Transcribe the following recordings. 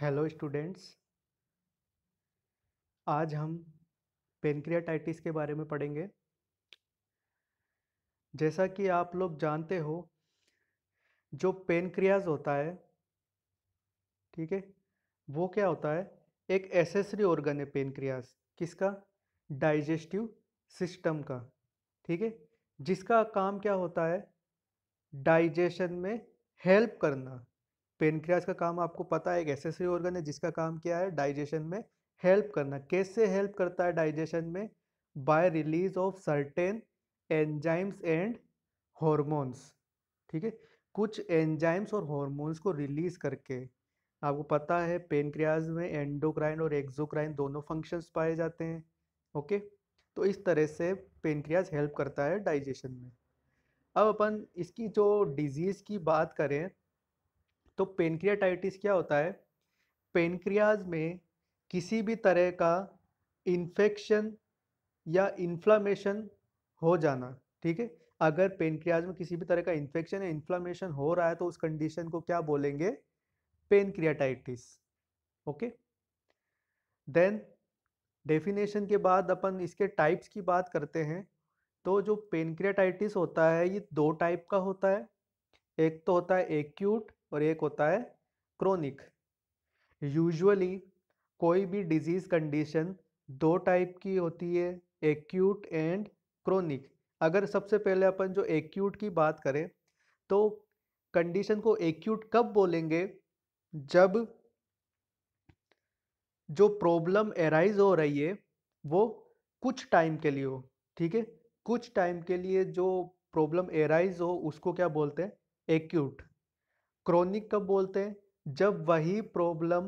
Hello students आज हम pancreatitis के बारे में पढ़ेंगे जैसा कि आप लोग जानते हो जो पेनक्रियाज होता है ठीक है वो क्या होता है एक एसेसरी ऑर्गन है पेनक्रियाज किसका डाइजेस्टिव सिस्टम का ठीक है जिसका काम क्या होता है डाइजेशन में हेल्प करना पेनक्रियाज का काम आपको पता है एक एसेसरी ऑर्गन है जिसका काम क्या है डाइजेशन में हेल्प करना कैसे हेल्प करता है डाइजेशन में by release of certain enzymes and hormones ठीक है कुछ एंजाइम्स और हॉर्मोन्स को रिलीज करके आपको पता है पेनक्रियाज में एंडोक्राइन और एक्जोक्राइन दोनों फंक्शंस पाए जाते हैं ओके तो इस तरह से पेनक्रियाज हेल्प करता है डाइजेशन में अब अपन इसकी जो डिजीज़ की बात करें तो पेनक्रियाटाइटिस क्या होता है पेनक्रियाज में किसी भी तरह का इन्फेक्शन या इन्फ्लामेशन हो जाना ठीक है अगर पेनक्रियाज में किसी भी तरह का इन्फेक्शन या इन्फ्लामेशन हो रहा है तो उस कंडीशन को क्या बोलेंगे पेनक्रियाटाइटिस ओके देन डेफिनेशन के बाद अपन इसके टाइप्स की बात करते हैं तो जो पेनक्रियाटाइटिस होता है ये दो टाइप का होता है एक तो होता है एक्यूट और एक होता है क्रोनिक यूजुअली कोई भी डिजीज़ कंडीशन दो टाइप की होती है एक्यूट एंड क्रोनिक अगर सबसे पहले अपन जो एक्यूट की बात करें तो कंडीशन को एक्यूट कब बोलेंगे जब जो प्रॉब्लम एराइज हो रही है वो कुछ टाइम के लिए हो ठीक है कुछ टाइम के लिए जो प्रॉब्लम एराइज हो उसको क्या बोलते हैं एक्यूट क्रोनिक कब बोलते हैं जब वही प्रॉब्लम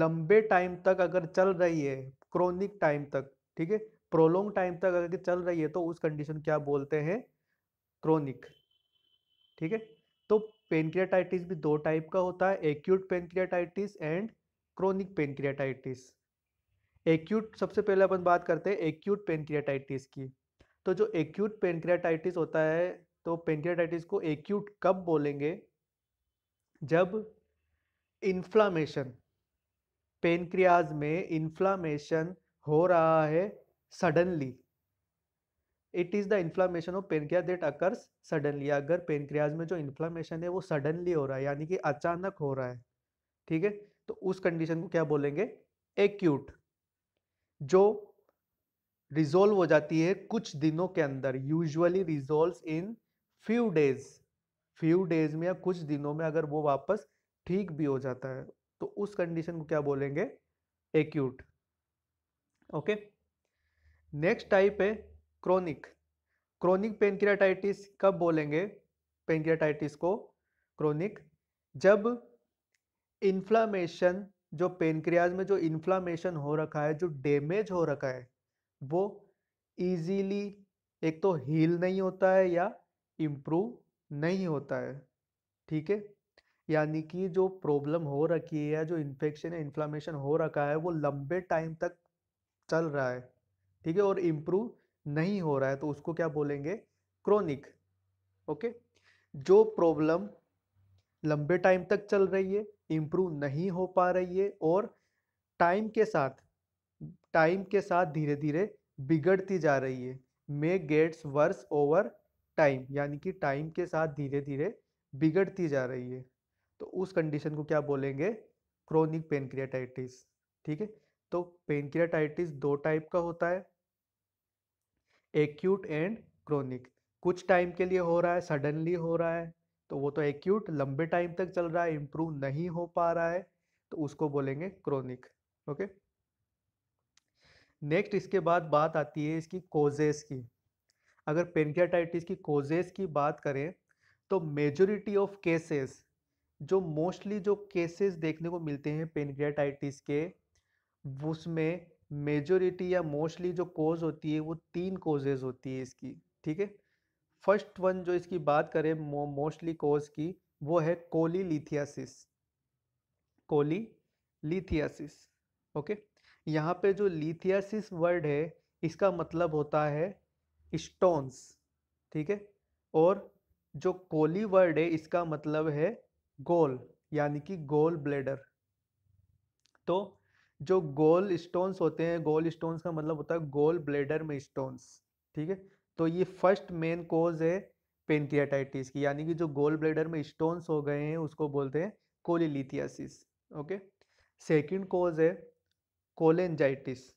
लंबे टाइम तक अगर चल रही है क्रोनिक टाइम तक ठीक है प्रोलोंग टाइम तक अगर चल रही है तो उस कंडीशन क्या बोलते हैं क्रोनिक ठीक है तो पेनक्रियाटाइटिस भी दो टाइप का होता है acute pancreatitis and chronic pancreatitis acute सबसे पहले अपन बात करते हैं एक्यूट पेनक्रियाटाइटिस की तो जो एक्यूट पेनक्रियाटाइटिस होता है तो पेनक्रियाटाइटिस को एक्यूट कब बोलेंगे जब इन्फ्लामेशन पेनक्रियाज में इन्फ्लामेशन हो रहा है suddenly it is the inflammation of pancreas that occurs suddenly अगर पेनक्रियाज में जो इन्फ्लामेशन है वो सडनली हो रहा है यानी कि अचानक हो रहा है ठीक है तो उस कंडीशन को क्या बोलेंगे एक्यूट जो रिजोल्व हो जाती है कुछ दिनों के अंदर usually resolve in few days few days में या कुछ दिनों में अगर वो वापस ठीक भी हो जाता है तो उस कंडीशन को क्या बोलेंगे एक्यूट ओके नेक्स्ट टाइप है क्रोनिक क्रोनिक पेनक्रियाटाइटिस कब बोलेंगे पेनक्रियाटाइटिस को क्रोनिक जब इन्फ्लामेशन जो पेनक्रियाज में जो इन्फ्लामेशन हो रखा है जो डैमेज हो रखा है वो इजीली एक तो हील नहीं होता है या इम्प्रूव नहीं होता है ठीक है यानी कि जो प्रॉब्लम हो रखी है या जो इन्फेक्शन या इन्फ्लामेशन हो रखा है वो लंबे टाइम तक चल रहा है ठीक है और इम्प्रूव नहीं हो रहा है तो उसको क्या बोलेंगे क्रोनिक ओके जो प्रॉब्लम लंबे टाइम तक चल रही है इम्प्रूव नहीं हो पा रही है और टाइम के साथ टाइम के साथ धीरे धीरे बिगड़ती जा रही है may gets worse over time यानी कि टाइम के साथ धीरे धीरे बिगड़ती जा रही है तो उस कंडीशन को क्या बोलेंगे क्रोनिक पेनक्रियाटाइटिस ठीक है तो पेनक्रियाटाइटिस दो टाइप का होता है एक्यूट एंड क्रोनिक कुछ टाइम के लिए हो रहा है सडनली हो रहा है तो वो तो एक्यूट लंबे टाइम तक चल रहा है इम्प्रूव नहीं हो पा रहा है तो उसको बोलेंगे क्रोनिक ओके नेक्स्ट इसके बाद बात आती है इसकी कोजेस की अगर पेनकियाटाइटिस की कोजेज की बात करें तो मेजोरिटी ऑफ केसेस जो मोस्टली जो केसेस देखने को मिलते हैं पेनक्रियाटाइटिस के उसमें मेजोरिटी या मोस्टली जो कोज होती है वो तीन कोजेज होती है इसकी ठीक है फर्स्ट वन जो इसकी बात करें मोस्टली कोज की वो है cholelithiasis cholelithiasis okay यहाँ पे जो लिथियासिस वर्ड है इसका मतलब होता है स्टोन्स ठीक है और जो कोली वर्ड है इसका मतलब है गोल यानी कि गोल ब्लेडर तो जो गोल स्टोन्स होते हैं गोल स्टोन्स का मतलब होता है गोल ब्लेडर में स्टोन्स ठीक है तो ये फर्स्ट मेन कोज है पेंटियाटाइटिस की यानी कि जो गोल ब्लेडर में स्टोन्स हो गए हैं उसको बोलते हैं कोलिलिथियासिस ओके सेकंड कोज है कोलेंजाइटिस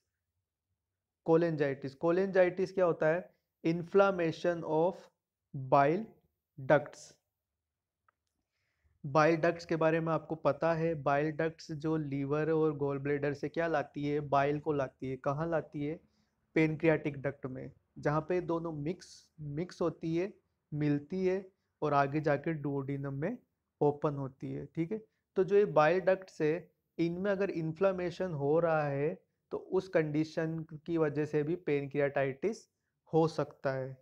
कोलेंजाइटिस कोलेंजाइटिस क्या होता है inflammation of bile ducts bile ducts के बारे में आपको पता है बाइल डक्ट्स जो लीवर और गोल ब्लेडर से क्या लाती है बाइल को लाती है कहाँ लाती है पेनक्रियाटिक डक्ट में जहाँ पे दोनों मिक्स मिक्स होती है मिलती है और आगे जाके डुओडिनम में ओपन होती है ठीक है तो जो ये बाइल डक्ट्स है इनमें अगर इन्फ्लामेशन हो रहा है तो उस कंडीशन की वजह से भी पेनक्रियाटाइटिस हो सकता है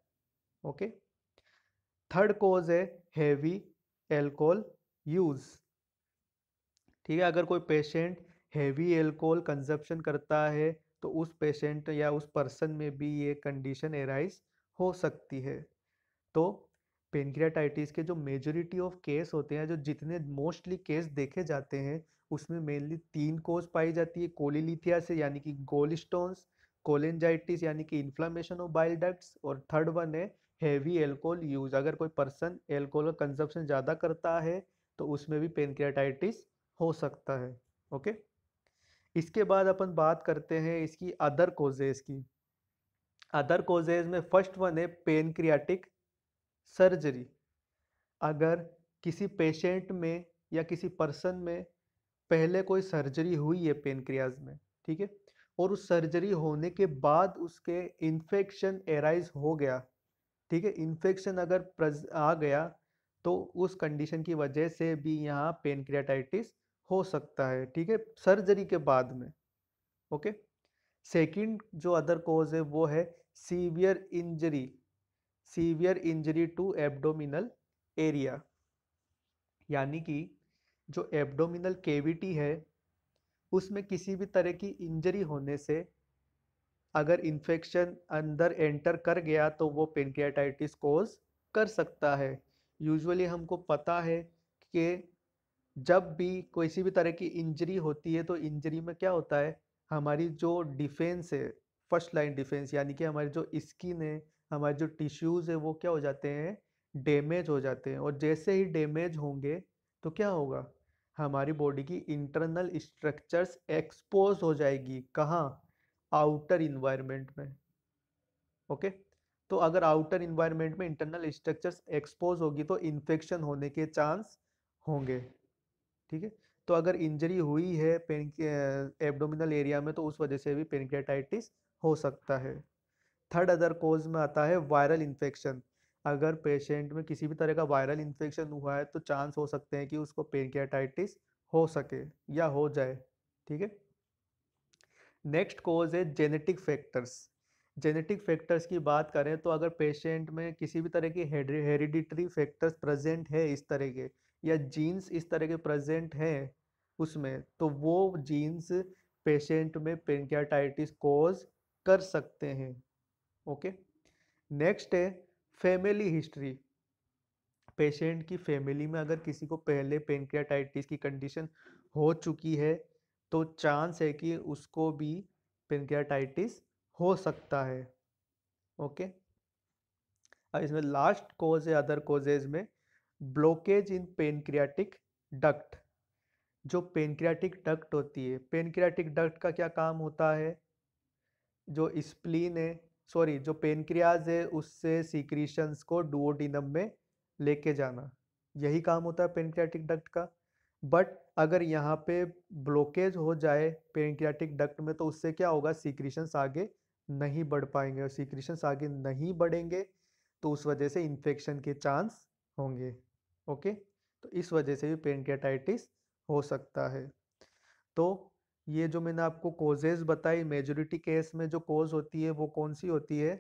ओके थर्ड कोज है हैवी एल्कोहल यूज ठीक है अगर कोई पेशेंट हैवी एल्कोहल कंजप्शन करता है तो उस पेशेंट या उस पर्सन में भी ये कंडीशन एराइज हो सकती है तो पेनक्रियाटाइटिस के जो मेजोरिटी ऑफ केस होते हैं जो जितने मोस्टली केस देखे जाते हैं उसमें मेनली तीन कोज पाई जाती है कोलिलिथिया से यानी कि गोल स्टोन्स कोलेंजाइटिस यानी कि इन्फ्लामेशन ऑफ बाइल डक्ट्स और थर्ड वन है हैवी एल्कोहल यूज अगर कोई पर्सन एल्कोहल का कंजप्शन ज़्यादा करता है तो उसमें भी पेनक्रियाटाइटिस हो सकता है ओके इसके बाद अपन बात करते हैं इसकी अदर कोजेज की अदर कोजेज में फर्स्ट वन है पेनक्रियाटिक सर्जरी अगर किसी पेशेंट में या किसी पर्सन में पहले कोई सर्जरी हुई है पेनक्रियाज में ठीक है और उस सर्जरी होने के बाद उसके इन्फेक्शन एराइज हो गया ठीक है इन्फेक्शन अगर प्रज आ गया तो उस कंडीशन की वजह से भी यहाँ पेनक्रियाटाइटिस हो सकता है ठीक है सर्जरी के बाद में ओके सेकंड जो अदर कॉज है वो है severe injury severe injury to abdominal area यानी कि जो एब्डोमिनल केविटी है उसमें किसी भी तरह की इंजरी होने से अगर इन्फेक्शन अंदर एंटर कर गया तो वो पेंक्रियाटाइटिस कोज कर सकता है यूजुअली हमको पता है कि जब भी किसी भी तरह की इंजरी होती है तो इंजरी में क्या होता है हमारी जो डिफेंस है फर्स्ट लाइन डिफेंस यानी कि हमारी जो स्किन है हमारे जो टिश्यूज़ है वो क्या हो जाते हैं डैमेज हो जाते हैं और जैसे ही डैमेज होंगे तो क्या होगा हमारी बॉडी की इंटरनल स्ट्रक्चर्स एक्सपोज हो जाएगी कहाँ आउटर इन्वायरमेंट में ओके तो अगर आउटर इन्वायरमेंट में इंटरनल स्ट्रक्चर्स एक्सपोज होगी तो इन्फेक्शन होने के चांस होंगे ठीक है तो अगर इंजरी हुई है एब्डोमिनल एरिया में तो उस वजह से भी पेनक्रेटाइटिस हो सकता है थर्ड अदर कोज में आता है वायरल इन्फेक्शन अगर पेशेंट में किसी भी तरह का वायरल इन्फेक्शन हुआ है तो चांस हो सकते हैं कि उसको पेनकेटाइटिस हो सके या हो जाए ठीक है नेक्स्ट कोज है जेनेटिक फैक्टर्स जेनेटिक फैक्टर्स की बात करें तो अगर पेशेंट में किसी भी तरह के हेरिडिटरी फैक्टर्स प्रेजेंट है इस तरह के या जीन्स इस तरह के प्रेजेंट हैं उसमें तो वो जीन्स पेशेंट में पेनकेटाइटिस कोज कर सकते हैं ओके नेक्स्ट है फैमिली हिस्ट्री पेशेंट की फैमिली में अगर किसी को पहले पेनक्रियाटाइटिस की कंडीशन हो चुकी है तो चांस है कि उसको भी पेनक्रियाटाइटिस हो सकता है ओके अब इसमें लास्ट कॉज या अदर कॉजेज में ब्लॉकेज इन पेनक्रियाटिक डक्ट जो पेनक्रियाटिक डक्ट होती है पेनक्रियाटिक डक्ट का क्या काम होता है जो स्प्लीन है सॉरी जो पेनक्रियाज है उससे सीक्रीशंस को डुओडिनम में लेके जाना यही काम होता है पेनक्रियाटिक डक्ट का बट अगर यहाँ पे ब्लॉकेज हो जाए पेनक्रियाटिक डक्ट में तो उससे क्या होगा सीक्रीशंस आगे नहीं बढ़ पाएंगे और सीक्रीशंस आगे नहीं बढ़ेंगे तो उस वजह से इन्फेक्शन के चांस होंगे ओके तो इस वजह से भी पेनक्रियाटाइटिस हो सकता है तो ये जो मैंने आपको कोजेज बताई मेजोरिटी केस में जो कोज होती है वो कौन सी होती है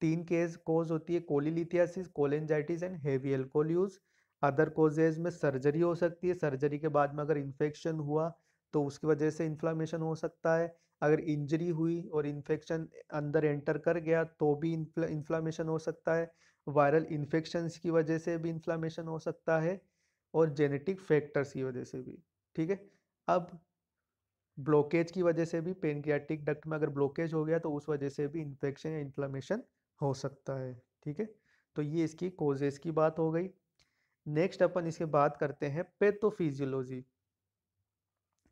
तीन केस कोज होती है cholelithiasis cholangitis and heavy alcohol use use other causes में सर्जरी हो सकती है सर्जरी के बाद में अगर इन्फेक्शन हुआ तो उसकी वजह से इन्फ्लामेशन हो सकता है अगर इंजरी हुई और इन्फेक्शन अंदर एंटर कर गया तो भी इन्फ्लामेशन हो सकता है वायरल इन्फेक्शंस की वजह से भी इन्फ्लामेशन हो सकता है और जेनेटिक फैक्टर्स की वजह से भी ठीक है अब ब्लॉकेज की वजह से भी पेनक्रियाटिक डक्ट में अगर ब्लॉकेज हो गया तो उस वजह से भी इन्फेक्शन या इन्फ्लामेशन हो सकता है ठीक है तो ये इसकी कोजेज की बात हो गई नेक्स्ट अपन इसके बात करते हैं पेथोफिजियोलॉजी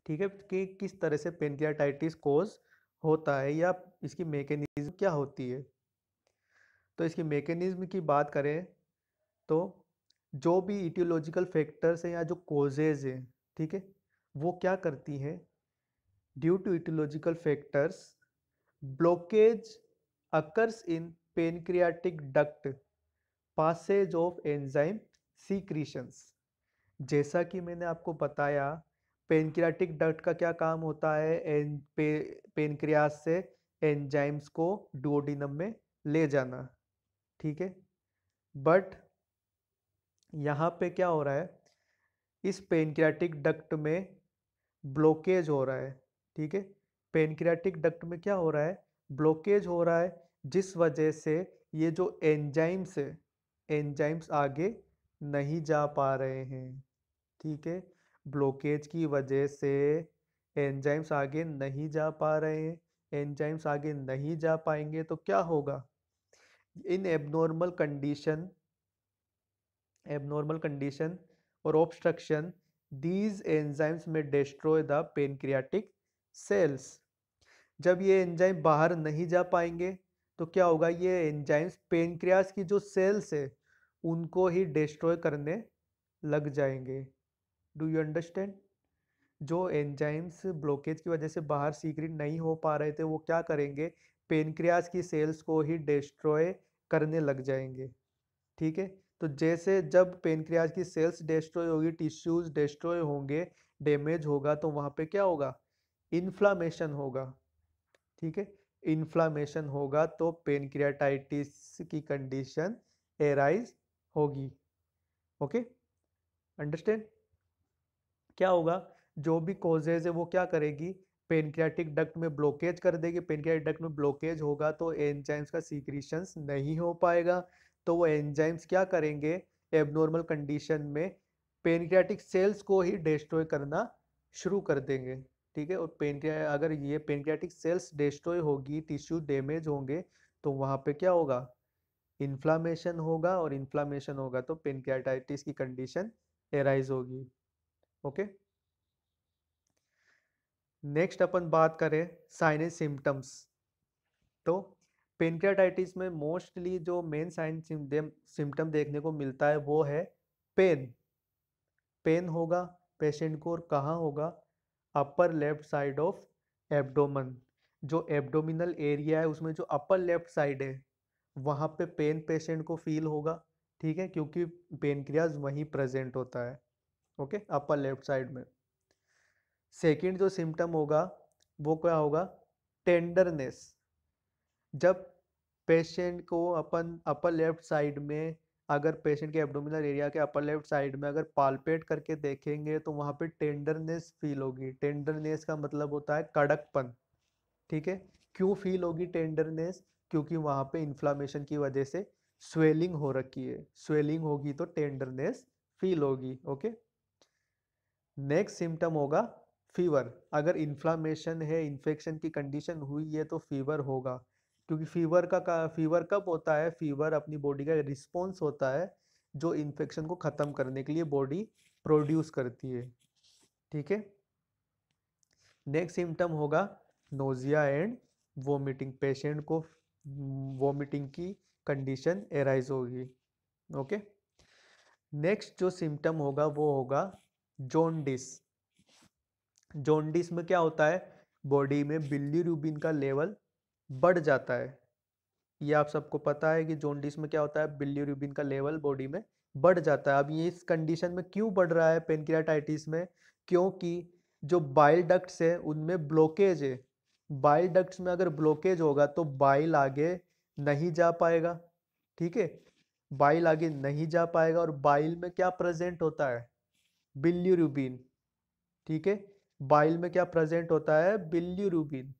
ठीक है कि किस तरह से पेनक्रियाटाइटिस कोज होता है या इसकी मेकेनिज्म क्या होती है तो इसकी मेकेनिज्म की बात करें तो जो भी इटियोलॉजिकल फैक्टर्स हैं या जो कोजेज हैं ठीक है वो क्या करती हैं due to etiological factors, blockage occurs in pancreatic duct, passage of enzyme secretions. जैसा कि मैंने आपको बताया पेनक्रियाटिक डक्ट का क्या काम होता है एन पे पेनक्रियास से एंजाइम्स को डुओडिनम में ले जाना ठीक है बट यहाँ पे क्या हो रहा है इस पेनक्रियाटिक डक्ट में ब्लॉकेज हो रहा है ठीक है पेनक्रियाटिक डक्ट में क्या हो रहा है ब्लॉकेज हो रहा है जिस वजह से ये जो एंजाइम्स है एंजाइम्स आगे नहीं जा पा रहे हैं ठीक है ब्लॉकेज की वजह से एंजाइम्स आगे नहीं जा पा रहे हैं एंजाइम्स आगे नहीं जा पाएंगे तो क्या होगा in abnormal condition abnormal condition और ऑब्स्ट्रक्शन दीज एंजाइम्स में डिस्ट्रॉय द पेनक्रियाटिक सेल्स जब ये एंजाइम बाहर नहीं जा पाएंगे तो क्या होगा ये एंजाइम्स पेनक्रियास की जो सेल्स है उनको ही डिस्ट्रॉय करने लग जाएंगे डू यू अंडरस्टैंड जो एंजाइम्स ब्लॉकेज की वजह से बाहर सीक्रेट नहीं हो पा रहे थे वो क्या करेंगे पेनक्रियास की सेल्स को ही डिस्ट्रॉय करने लग जाएंगे ठीक है तो जैसे जब पेनक्रियाज की सेल्स डिस्ट्रॉय होगी टिश्यूज डिस्ट्रॉय होंगे डैमेज होगा तो वहाँ पे क्या होगा इन्फ्लामेशन होगा ठीक है इन्फ्लामेशन होगा तो पेनक्रियाटाइटिस की कंडीशन एराइज होगी ओके अंडरस्टैंड क्या होगा जो भी कॉजेज है वो क्या करेगी पेनक्रियाटिक डक्ट में ब्लॉकेज कर देगी पेनक्रियाटिक डक्ट में ब्लॉकेज होगा तो एंजाइम्स का सीक्रीशंस नहीं हो पाएगा तो वो एंजाइम्स क्या करेंगे एबनॉर्मल कंडीशन में पेनक्रियाटिक सेल्स को ही डिस्ट्रॉय करना शुरू कर देंगे ठीक है और पेंट्रिया अगर ये पेंट्रियाटिक सेल्स डिस्ट्रॉय होगी टिश्यू डैमेज होंगे तो वहाँ पे क्या होगा इन्फ्लामेशन होगा और इन्फ्लामेशन होगा तो पेंट्रियाटाइटिस की कंडीशन एराइज होगी ओके नेक्स्ट अपन बात करें साइन सिम्टम्स तो पेंट्रियाटाइटिस में मोस्टली जो मेन साइन सिम्टम देखने को मिलता है वो है पेन पेन होगा पेशेंट को और कहाँ होगा upper left side of abdomen जो एब्डोमिनल एरिया है उसमें जो अपर लेफ्ट साइड है वहाँ पे पेन पेशेंट को फील होगा ठीक है क्योंकि पेनक्रियाज वहीं प्रेजेंट होता है ओके अपर लेफ्ट साइड में सेकंड जो सिम्टम होगा वो क्या होगा टेंडरनेस जब पेशेंट को अपन अपर लेफ्ट साइड में अगर पेशेंट के एब्डोमिनल एरिया के अपर लेफ्ट साइड में अगर पालपेट करके देखेंगे तो वहाँ पे टेंडरनेस फील होगी टेंडरनेस का मतलब होता है कड़कपन ठीक है क्यों फील होगी टेंडरनेस क्योंकि वहाँ पे इन्फ्लामेशन की वजह से स्वेलिंग हो रखी है स्वेलिंग होगी तो टेंडरनेस फील होगी ओके नेक्स्ट सिम्टम होगा फीवर अगर इन्फ्लामेशन है इन्फेक्शन की कंडीशन हुई है तो फीवर होगा क्योंकि फीवर का, का फीवर कब होता है फीवर अपनी बॉडी का रिस्पॉन्स होता है जो इन्फेक्शन को ख़त्म करने के लिए बॉडी प्रोड्यूस करती है ठीक है नेक्स्ट सिम्टम होगा नोजिया एंड वोमिटिंग पेशेंट को वोमिटिंग की कंडीशन एराइज होगी ओके नेक्स्ट जो सिम्टम होगा वो होगा जोनडिस जोंडिस में क्या होता है बॉडी में बिल्ली रूबिन का लेवल बढ़ जाता है ये आप सबको पता है कि जोंडिस में क्या होता है बिल्यूरिबिन का लेवल बॉडी में बढ़ जाता है अब ये इस कंडीशन में क्यों बढ़ रहा है पेनक्रियाटाइटिस में क्योंकि जो बाइल डक्ट्स है उनमें ब्लॉकेज है बाइल डक्ट्स में अगर ब्लॉकेज होगा तो बाइल आगे नहीं जा पाएगा ठीक है बाइल आगे नहीं जा पाएगा और बाइल में क्या प्रेजेंट होता है बिल्यूरूबिन ठीक है बाइल में क्या प्रेजेंट होता है बिल्यूरूबिन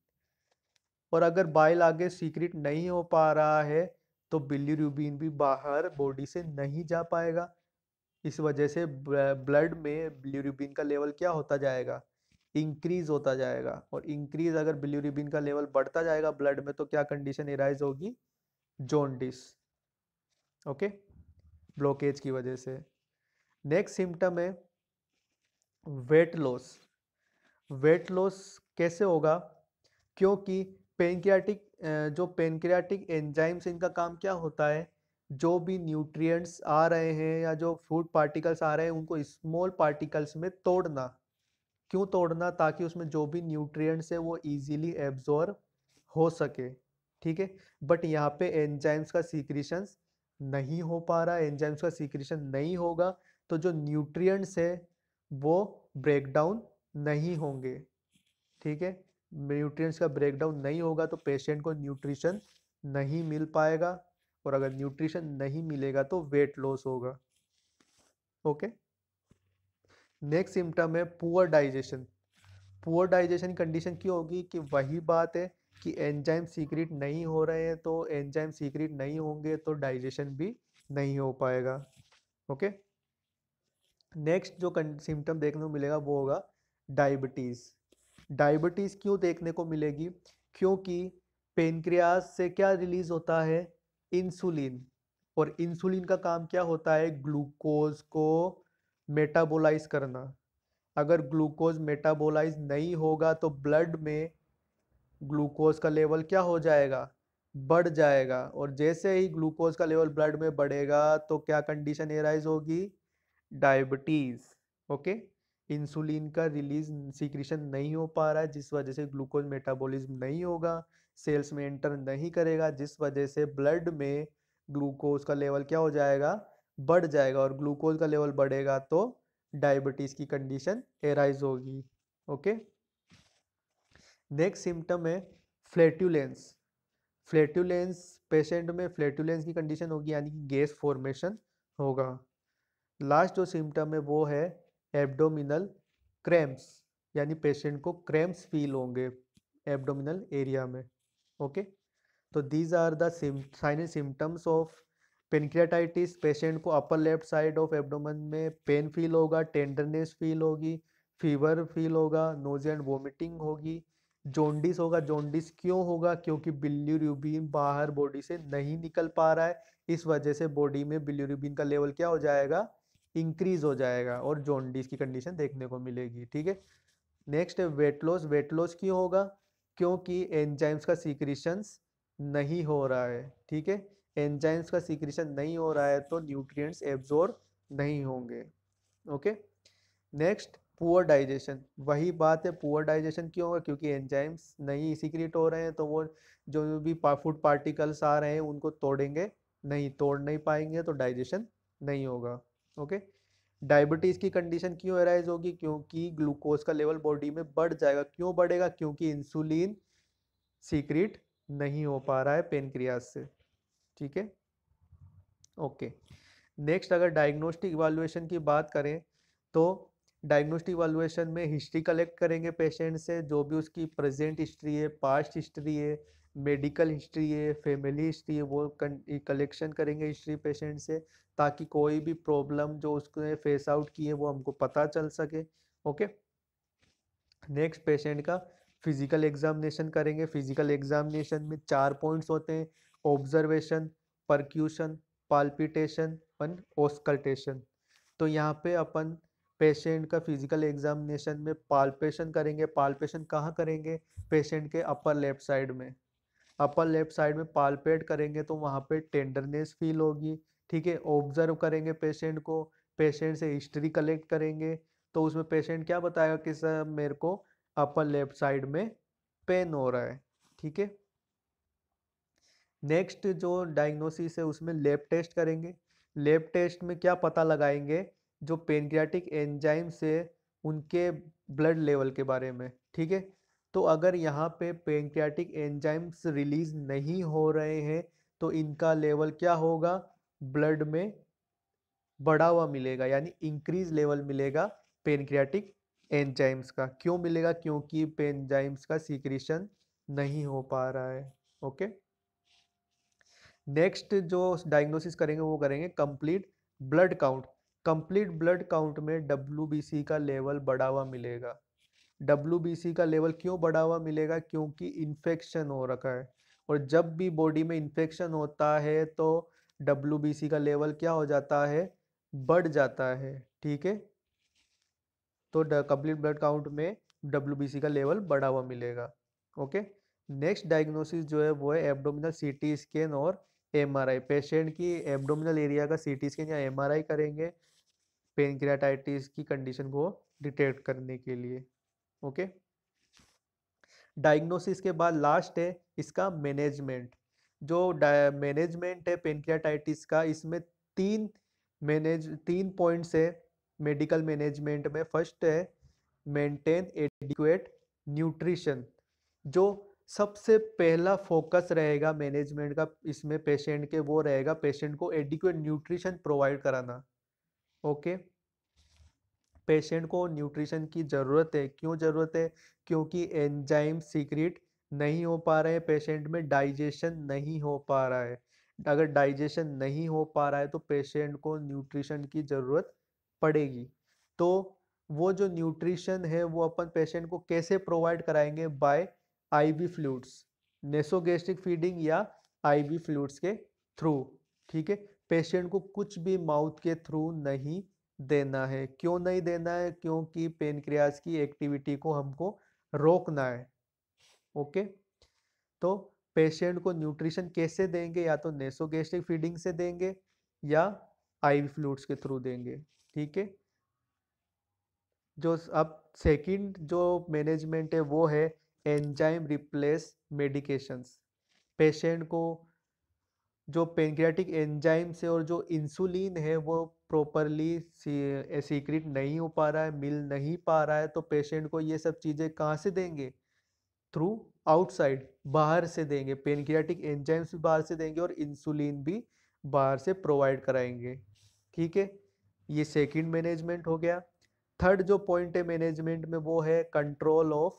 और अगर बाइल आगे सीक्रेट नहीं हो पा रहा है तो बिल्ली भी बाहर बॉडी से नहीं जा पाएगा इस वजह से ब्लड में बिल्यूरिबिन का लेवल क्या होता जाएगा इंक्रीज होता जाएगा और इंक्रीज अगर बिल्यूरिबिन का लेवल बढ़ता जाएगा ब्लड में तो क्या कंडीशन इराइज होगी जोनडिस ओके ब्लॉकेज की वजह से नेक्स्ट सिम्टम है वेट लॉस वेट लॉस कैसे होगा क्योंकि पेनक्रियाटिक जो पेनक्रियाटिक एंजाइम्स इनका काम क्या होता है जो भी न्यूट्रिएंट्स आ रहे हैं या जो फूड पार्टिकल्स आ रहे हैं उनको स्मॉल पार्टिकल्स में तोड़ना क्यों तोड़ना ताकि उसमें जो भी न्यूट्रिएंट्स है वो इजीली एब्जॉर्ब हो सके ठीक है बट यहाँ पे एंजाइम्स का सीक्रेशंस नहीं हो पा रहा एंजाइम्स का सीक्रेशन नहीं होगा तो जो न्यूट्रिएंट्स है वो ब्रेकडाउन नहीं होंगे ठीक है न्यूट्रिएंट्स का ब्रेकडाउन नहीं होगा तो पेशेंट को न्यूट्रिशन नहीं मिल पाएगा और अगर न्यूट्रिशन नहीं मिलेगा तो वेट लॉस होगा ओके नेक्स्ट सिम्टम है poor digestion poor digestion condition क्यों होगी कि वही बात है कि एंजाइम सीक्रेट नहीं हो रहे हैं तो एंजाइम सीक्रेट नहीं होंगे तो डाइजेशन भी नहीं हो पाएगा ओके नेक्स्ट जो सिम्टम देखने को मिलेगा वो होगा डायबिटीज़ डायबिटीज़ क्यों देखने को मिलेगी क्योंकि पेनक्रियास से क्या रिलीज होता है इंसुलिन और इंसुलिन का काम क्या होता है ग्लूकोज को मेटाबोलाइज करना अगर ग्लूकोज मेटाबोलाइज नहीं होगा तो ब्लड में ग्लूकोज का लेवल क्या हो जाएगा बढ़ जाएगा और जैसे ही ग्लूकोज का लेवल ब्लड में बढ़ेगा तो क्या कंडीशन एराइज होगी डायबिटीज़ ओके इंसुलिन का रिलीज सीक्रेशन नहीं हो पा रहा है जिस वजह से ग्लूकोज मेटाबॉलिज्म नहीं होगा सेल्स में एंटर नहीं करेगा जिस वजह से ब्लड में ग्लूकोज का लेवल क्या हो जाएगा बढ़ जाएगा और ग्लूकोज का लेवल बढ़ेगा तो डायबिटीज़ की कंडीशन एराइज होगी ओके नेक्स्ट सिम्टम है फ्लेट्यूलेंस फ्लेट्यूलेंस पेशेंट में फ्लेट्यूलेंस की कंडीशन होगी यानी कि गैस फॉर्मेशन होगा लास्ट जो सिम्टम है वो है एब्डोमिनल क्रैम्प्स यानी पेशेंट को क्रैम्प्स फील होंगे एब्डोमिनल एरिया में ओके तो these are the sign and symptoms of pancreatitis patient को upper left side of abdomen में पेन फील होगा टेंडरनेस फील होगी फीवर फील होगा नोज एंड वोमिटिंग होगी जोंडिस होगा जोंडिस क्यों होगा क्योंकि बिल्यूरूबिन बाहर बॉडी से नहीं निकल पा रहा है इस वजह से बॉडी में बिल्यूरूबिन का लेवल क्या हो जाएगा इंक्रीज हो जाएगा और जॉन्डिस की कंडीशन देखने को मिलेगी ठीक है नेक्स्ट है वेट लॉस वेट लॉस क्यों होगा क्योंकि एंजाइम्स का सीक्रेशंस नहीं हो रहा है ठीक है एंजाइम्स का सीक्रेशन नहीं हो रहा है तो न्यूट्रिएंट्स एब्जॉर्ब नहीं होंगे ओके नेक्स्ट पुअर डाइजेशन वही बात है पुअर डाइजेशन क्यों होगा क्योंकि एंजाइम्स नहीं सीक्रेट हो रहे हैं तो वो जो भी फूड पार्टिकल्स आ रहे हैं उनको तोड़ेंगे नहीं तोड़ नहीं पाएंगे तो डाइजेशन नहीं होगा ओके डायबिटीज़ की कंडीशन क्यों एराइज होगी क्योंकि ग्लूकोज का लेवल बॉडी में बढ़ जाएगा क्यों बढ़ेगा क्योंकि इंसुलिन सीक्रेट नहीं हो पा रहा है पेनक्रियाज से ठीक है ओके नेक्स्ट अगर डायग्नोस्टिक इवालुएशन की बात करें तो डायग्नोस्टिक इवालुएशन में हिस्ट्री कलेक्ट करेंगे पेशेंट से जो भी उसकी प्रेजेंट हिस्ट्री है पास्ट हिस्ट्री है मेडिकल हिस्ट्री है फैमिली हिस्ट्री है वो कलेक्शन करेंगे हिस्ट्री पेशेंट से ताकि कोई भी प्रॉब्लम जो उसने फेस आउट की है वो हमको पता चल सके ओके नेक्स्ट पेशेंट का फिजिकल एग्जामिनेशन करेंगे फिजिकल एग्जामिनेशन में चार पॉइंट्स होते हैं observation percussion palpitation and auscultation तो यहाँ पे अपन पेशेंट का फिजिकल एग्जामिनेशन में पाल्पेशन करेंगे पाल्पेशन कहाँ करेंगे पेशेंट के अपर लेफ्ट साइड में अपर लेफ्ट साइड में पालपेट करेंगे तो वहाँ पे टेंडरनेस फील होगी ठीक है ऑब्जर्व करेंगे पेशेंट को पेशेंट से हिस्ट्री कलेक्ट करेंगे तो उसमें पेशेंट क्या बताएगा कि सर मेरे को अपर लेफ्ट साइड में पेन हो रहा है ठीक है नेक्स्ट जो डायग्नोसिस है उसमें लेब टेस्ट करेंगे लेब टेस्ट में क्या पता लगाएंगे जो पेनक्रियाटिक एंजाइम से उनके ब्लड लेवल के बारे में ठीक है तो अगर यहाँ पे पेंक्रियाटिक एंजाइम्स रिलीज नहीं हो रहे हैं तो इनका लेवल क्या होगा ब्लड में बढ़ावा मिलेगा यानी इंक्रीज लेवल मिलेगा पेनक्रियाटिक एंजाइम्स का क्यों मिलेगा क्योंकि पेनजाइम्स का सीक्रेशन नहीं हो पा रहा है ओके नेक्स्ट जो डायग्नोसिस करेंगे वो करेंगे complete blood count complete blood count में डब्ल्यू का लेवल बढ़ावा मिलेगा डब्ल्यू का लेवल क्यों बढ़ा हुआ मिलेगा क्योंकि इन्फेक्शन हो रखा है और जब भी बॉडी में इन्फेक्शन होता है तो डब्ल्यू का लेवल क्या हो जाता है बढ़ जाता है ठीक है तो कंप्लीट ब्लड काउंट में डब्ल्यू का लेवल बढ़ा हुआ मिलेगा ओके नेक्स्ट डायग्नोसिस जो है वो है एब्डोमिनल सीटी स्कैन और एमआरआई पेशेंट की एब्डोमिनल एरिया का सीटी स्कैन या एमआरआई करेंगे पेनक्रियाटाइटिस की कंडीशन को डिटेक्ट करने के लिए ओके डायग्नोसिस के बाद लास्ट है इसका मैनेजमेंट जो मैनेजमेंट है पेनक्रियाटाइटिस का इसमें तीन मैनेज तीन पॉइंट्स है मेडिकल मैनेजमेंट में फर्स्ट है मेंटेन एडिक्वेट न्यूट्रिशन जो सबसे पहला फोकस रहेगा मैनेजमेंट का इसमें पेशेंट के वो रहेगा पेशेंट को एडिक्वेट न्यूट्रिशन प्रोवाइड कराना ओके okay? पेशेंट को न्यूट्रिशन की ज़रूरत है क्यों ज़रूरत है क्योंकि एंजाइम सीक्रेट नहीं हो पा रहे हैं पेशेंट में डाइजेशन नहीं हो पा रहा है अगर डाइजेशन नहीं हो पा रहा है तो पेशेंट को न्यूट्रिशन की ज़रूरत पड़ेगी तो वो जो न्यूट्रिशन है वो अपन पेशेंट को कैसे प्रोवाइड कराएंगे by IV fluids nasogastric feeding या आईवी फ्लूड्स के थ्रू ठीक है पेशेंट को कुछ भी माउथ के थ्रू नहीं देना है क्यों नहीं देना है क्योंकि पेनक्रियाज की एक्टिविटी को हमको रोकना है ओके तो पेशेंट को न्यूट्रिशन कैसे देंगे या तो नेसोगेस्टिक फीडिंग से देंगे या आईवी फ्लूड्स के थ्रू देंगे ठीक है जो अब सेकंड जो मैनेजमेंट है वो है एंजाइम रिप्लेस मेडिकेशंस पेशेंट को जो पेनक्रियाटिक एंजाइम्स है और जो इंसुलिन है वो प्रॉपरली सीक्रेट नहीं हो पा रहा है मिल नहीं पा रहा है तो पेशेंट को ये सब चीज़ें कहाँ से देंगे थ्रू आउटसाइड बाहर से देंगे पेनक्रियाटिक एंजाइम्स भी बाहर से देंगे और इंसुलिन भी बाहर से प्रोवाइड कराएंगे ठीक है ये सेकंड मैनेजमेंट हो गया थर्ड जो पॉइंट है मैनेजमेंट में वो है कंट्रोल ऑफ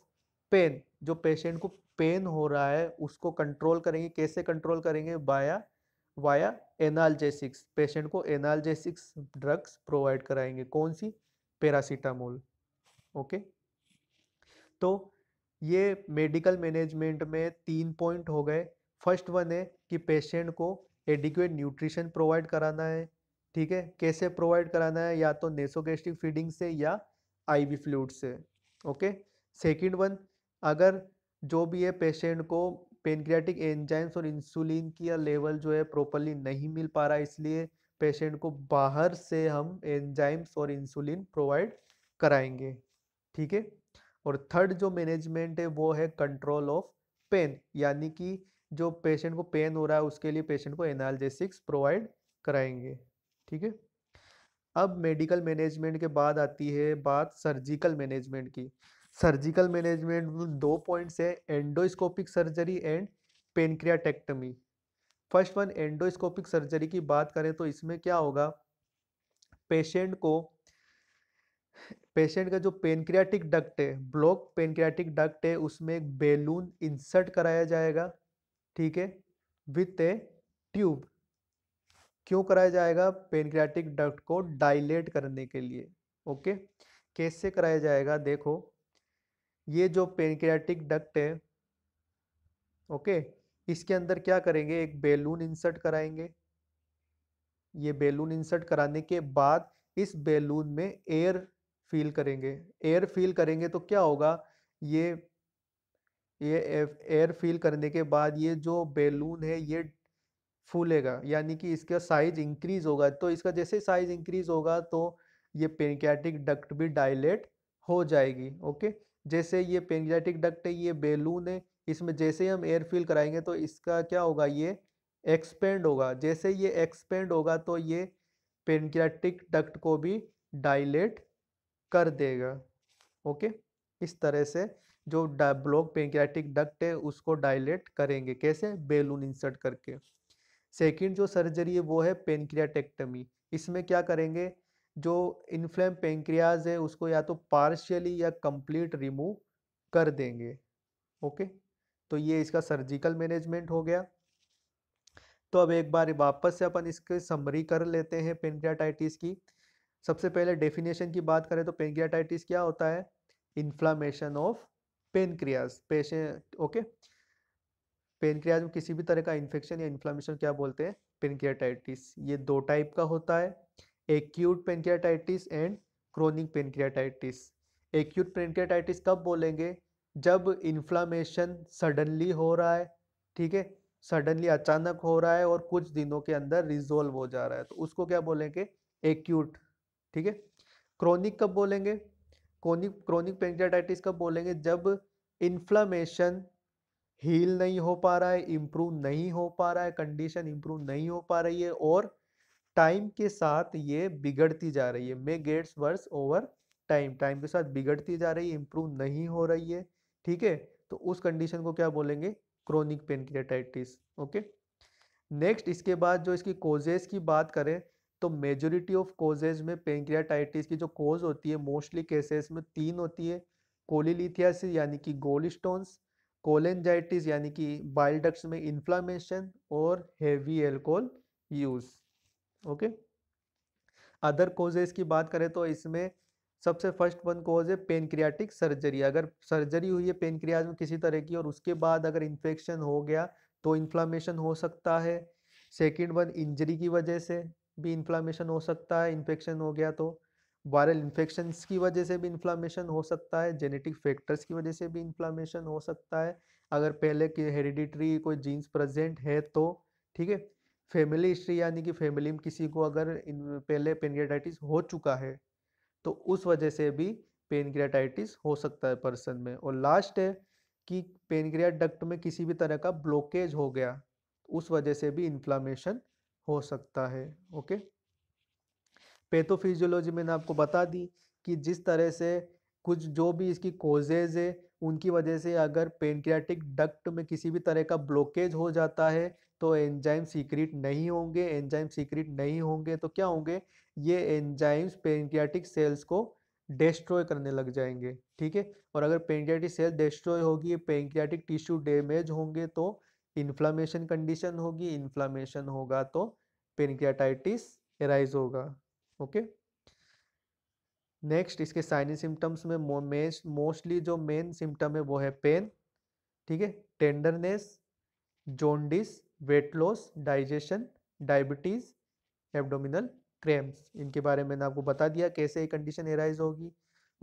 पेन जो पेशेंट को पेन हो रहा है उसको कंट्रोल करेंगे कैसे कंट्रोल करेंगे बाया वाया एनाल्जेसिक्स पेशेंट को एनाल्जेसिक्स ड्रग्स प्रोवाइड कराएंगे कौन सी पैरासीटामोल ओके तो ये मेडिकल मैनेजमेंट में तीन पॉइंट हो गए फर्स्ट वन है कि पेशेंट को एडिक्वेट न्यूट्रिशन प्रोवाइड कराना है ठीक है कैसे प्रोवाइड कराना है या तो नेसोगेस्टिक फीडिंग से या आईवी फ्लूड से ओके सेकंड वन अगर जो भी है पेशेंट को पेनक्रियाटिक एंजाइम्स और इंसुलिन की लेवल जो है प्रॉपरली नहीं मिल पा रहा इसलिए पेशेंट को बाहर से हम एंजाइम्स और इंसुलिन प्रोवाइड कराएंगे ठीक है और थर्ड जो मैनेजमेंट है वो है कंट्रोल ऑफ पेन यानी कि जो पेशेंट को पेन हो रहा है उसके लिए पेशेंट को एनालजेसिक्स प्रोवाइड कराएंगे ठीक है अब मेडिकल मैनेजमेंट के बाद आती है बात सर्जिकल मैनेजमेंट की सर्जिकल मैनेजमेंट में दो पॉइंट्स है endoscopic surgery and pancreatectomy first one endoscopic surgery की बात करें तो इसमें क्या होगा पेशेंट को पेशेंट का जो पेनक्रियाटिक डक्ट है ब्लॉक पेनक्रियाटिक डक्ट है उसमें एक बेलून इंसर्ट कराया जाएगा ठीक है विथ ए ट्यूब क्यों कराया जाएगा पेनक्रियाटिक डक्ट को डायलेट करने के लिए ओके कैसे कराया जाएगा देखो ये जो पेनक्रियाटिक डक्ट है ओके इसके अंदर क्या करेंगे एक बैलून इंसर्ट कराएंगे ये बैलून इंसर्ट कराने के बाद इस बैलून में एयर फील करेंगे एयर फील करेंगे तो क्या होगा ये ये एयर फील करने के बाद ये जो बैलून है ये फूलेगा यानी कि इसका साइज इंक्रीज होगा तो इसका जैसे साइज इंक्रीज होगा तो ये पेनक्रियाटिक डक्ट भी डायलेट हो जाएगी ओके जैसे ये पेंगजेटिक डक्ट है ये बेलून है इसमें जैसे हम एयर फिल कराएंगे तो इसका क्या होगा ये एक्सपेंड होगा जैसे ये एक्सपेंड होगा तो ये पेंक्रेटिक डक्ट को भी डायलेट कर देगा ओके इस तरह से जो ब्लॉक पेंक्रेटिक डक्ट है उसको डायलेट करेंगे कैसे बेलून इंसर्ट करके सेकंड जो सर्जरी है वो है पेनक्रियाटेक्टमी इसमें क्या करेंगे जो इनफ्लेम पेंक्रियाज है उसको या तो पार्शियली या कंप्लीट रिमूव कर देंगे ओके तो ये इसका सर्जिकल मैनेजमेंट हो गया तो अब एक बार वापस से अपन इसके समरी कर लेते हैं पेंक्रियाटाइटिस की सबसे पहले डेफिनेशन की बात करें तो पेंक्रियाटाइटिस क्या होता है inflammation of pancreas patient okay pancreas में किसी भी तरह का इन्फेक्शन या इन्फ्लामेशन क्या बोलते हैं पेनक्रियाटाइटिस ये दो टाइप का होता है acute pancreatitis and chronic pancreatitis acute pancreatitis कब बोलेंगे जब इन्फ्लामेशन सडनली हो रहा है ठीक है सडनली अचानक हो रहा है और कुछ दिनों के अंदर रिजोल्व हो जा रहा है तो उसको क्या बोलेंगे एक्यूट ठीक है क्रोनिक कब बोलेंगे क्रोनिक क्रोनिक पेंक्रियाटाइटिस कब बोलेंगे जब इन्फ्लामेशन हील नहीं हो पा रहा है इम्प्रूव नहीं हो पा रहा है कंडीशन इम्प्रूव नहीं हो पा रही है और टाइम के साथ ये बिगड़ती जा रही है may gets worse over time time के साथ बिगड़ती जा रही है इम्प्रूव नहीं हो रही है ठीक है तो उस कंडीशन को क्या बोलेंगे क्रोनिक पेनक्रियाटाइटिस ओके नेक्स्ट इसके बाद जो इसकी कोजेज की बात करें तो मेजोरिटी ऑफ कोजेज में पेनक्रियाटाइटिस की जो कोज होती है मोस्टली केसेस में तीन होती है कोलिलिथियासिस यानी कि गोल स्टोन्स कोलेंजाइटिस यानी कि बाइलडक्स में इन्फ्लामेशन और heavy alcohol use okay other causes की बात करें तो इसमें सबसे फर्स्ट वन कोज है पेनक्रियाटिक सर्जरी अगर सर्जरी हुई है पेनक्रियाज में किसी तरह की और उसके बाद अगर इन्फेक्शन हो गया तो इन्फ्लामेशन हो सकता है सेकेंड वन इंजरी की वजह से भी इन्फ्लामेशन हो सकता है इन्फेक्शन हो गया तो वायरल इन्फेक्शन की वजह से भी इन्फ्लामेशन हो सकता है जेनेटिक फैक्टर्स की वजह से भी इन्फ्लामेशन हो सकता है अगर पहले की हेरिडिटरी कोई जीन्स प्रेजेंट है तो ठीक है फैमिली हिस्ट्री यानी कि फैमिली में किसी को अगर पहले पेनक्रेटाइटिस हो चुका है तो उस वजह से भी पेनक्रियाटाइटिस हो सकता है पर्सन में और लास्ट है कि पेनक्रिया डक्ट में किसी भी तरह का ब्लॉकेज हो गया उस वजह से भी इन्फ्लामेशन हो सकता है ओके पैथोफिजियोलॉजी मैंने आपको बता दी कि जिस तरह से कुछ जो भी इसकी कोजेज है उनकी वजह से अगर पेनक्रियाटिक डक्ट में किसी भी तरह का ब्लॉकेज हो जाता है तो एंजाइम सीक्रेट नहीं होंगे एंजाइम सीक्रेट नहीं होंगे तो क्या होंगे ये एंजाइम्स पेंक्रियाटिक सेल्स को डिस्ट्रॉय करने लग जाएंगे ठीक है और अगर पेंक्रियाटिक सेल डिस्ट्रॉय होगी पेंक्रियाटिक टिश्यू डैमेज होंगे तो इन्फ्लामेशन कंडीशन होगी इन्फ्लामेशन होगा तो पेंक्रियाटाइटिस एराइज होगा ओके नेक्स्ट इसके साइनिंग सिम्टम्स में मोस्टली जो मेन सिम्टम है वो है पेन ठीक है tenderness jaundice weight loss digestion diabetes abdominal cramps इनके बारे में मैंने आपको बता दिया कैसे ये कंडीशन एराइज होगी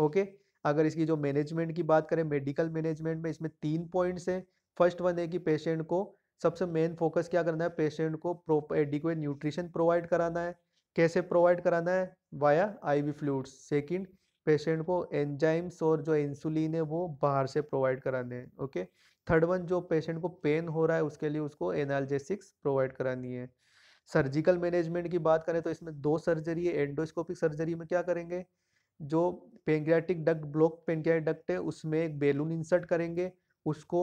ओके अगर इसकी जो मैनेजमेंट की बात करें मेडिकल मैनेजमेंट में इसमें तीन पॉइंट्स हैं फर्स्ट वन है कि पेशेंट को सबसे मेन फोकस क्या करना है पेशेंट को प्रो एडिकुएट न्यूट्रिशन प्रोवाइड कराना है कैसे प्रोवाइड कराना है via IV fluids second patient को एंजाइम्स और जो इंसुलिन है वो बाहर से प्रोवाइड कराने हैं ओके थर्ड वन जो पेशेंट को पेन हो रहा है उसके लिए उसको एनालजेसिक्स प्रोवाइड करानी है सर्जिकल मैनेजमेंट की बात करें तो इसमें दो सर्जरी है एंडोस्कोपिक सर्जरी में क्या करेंगे जो pancreatic duct block pancreatic duct है उसमें एक बेलून इंसर्ट करेंगे उसको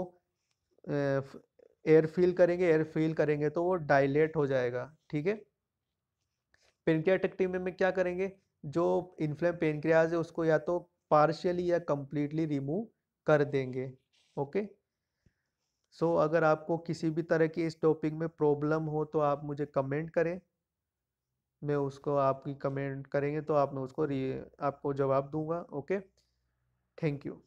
एयर फील करेंगे एयर फील करेंगे तो वो डायलेट हो जाएगा ठीक है टीम में क्या करेंगे जो इन्फ्लेम पेनक्रियाज है उसको या तो पार्शियली या कम्प्लीटली रिमूव कर देंगे ओके सो so, अगर आपको किसी भी तरह की इस टॉपिक में प्रॉब्लम हो तो आप मुझे कमेंट करें मैं उसको आपकी कमेंट करेंगे तो आप मैं उसको आपको जवाब दूंगा ओके थैंक यू